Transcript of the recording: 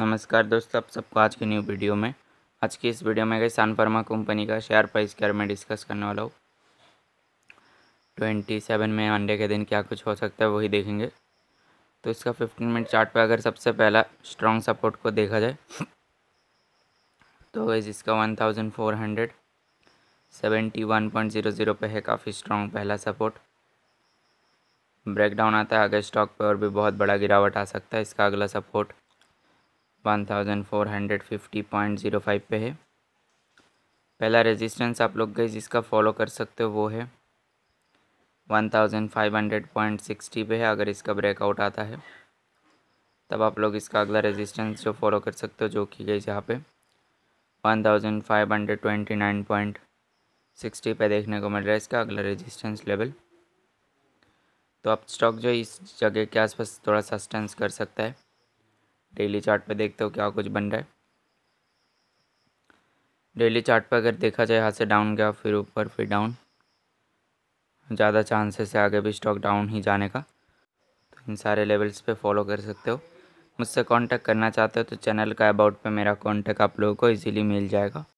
नमस्कार दोस्तों आप सबको आज की न्यू वीडियो में आज की इस वीडियो में गई सन फार्मा कंपनी का शेयर प्राइस के बारे में डिस्कस करने वाला हूँ ट्वेंटी सेवन में मंडे के दिन क्या कुछ हो सकता है वही देखेंगे तो इसका फिफ्टीन मिनट चार्ट पे अगर सबसे पहला स्ट्रॉन्ग सपोर्ट को देखा जाए तो गई इसका one thousand four hundred seventy one point zero zero पर है काफ़ी स्ट्रॉन्ग पहला सपोर्ट ब्रेकडाउन आता है आगे स्टॉक पर और भी बहुत बड़ा गिरावट आ सकता है इसका अगला support one thousand four hundred fifty point zero five पे है पहला रेजिस्टेंस आप लोग गई जिसका फॉलो कर सकते हो वो है one thousand five hundred point sixty पे है अगर इसका ब्रेकआउट आता है तब आप लोग इसका अगला रेजिस्टेंस जो फॉलो कर सकते हो जो कि गई यहाँ पे one thousand five hundred twenty nine point sixty पे देखने को मिल रहा है इसका अगला रेजिस्टेंस लेवल तो आप स्टॉक जो इस जगह के आसपास थोड़ा सस्टेंस कर सकता है डेली चार्ट पे देखते हो क्या कुछ बन रहा है डेली चार्ट पे अगर देखा जाए यहाँ से डाउन गया फिर ऊपर फिर डाउन ज़्यादा चांसेस है आगे भी स्टॉक डाउन ही जाने का तो इन सारे लेवल्स पे फॉलो कर सकते हो मुझसे कांटेक्ट करना चाहते हो तो चैनल का अबाउट पे मेरा कांटेक्ट आप लोगों को इजीली मिल जाएगा